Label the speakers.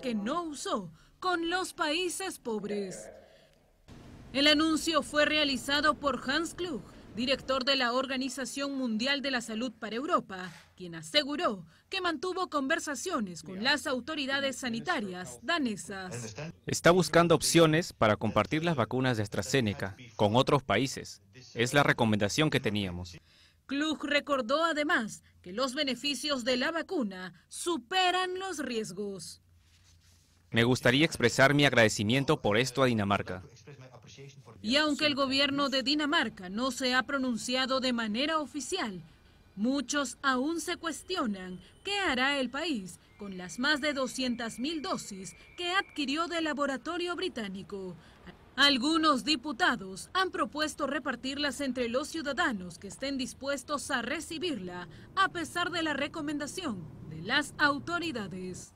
Speaker 1: que no usó con los países pobres. El anuncio fue realizado por Hans Klug, director de la Organización Mundial de la Salud para Europa, quien aseguró que mantuvo conversaciones con las autoridades sanitarias danesas.
Speaker 2: Está buscando opciones para compartir las vacunas de AstraZeneca con otros países. Es la recomendación que teníamos.
Speaker 1: Klug recordó además que los beneficios de la vacuna superan los riesgos.
Speaker 2: Me gustaría expresar mi agradecimiento por esto a Dinamarca.
Speaker 1: Y aunque el gobierno de Dinamarca no se ha pronunciado de manera oficial, muchos aún se cuestionan qué hará el país con las más de 200.000 dosis que adquirió del laboratorio británico. Algunos diputados han propuesto repartirlas entre los ciudadanos que estén dispuestos a recibirla, a pesar de la recomendación de las autoridades.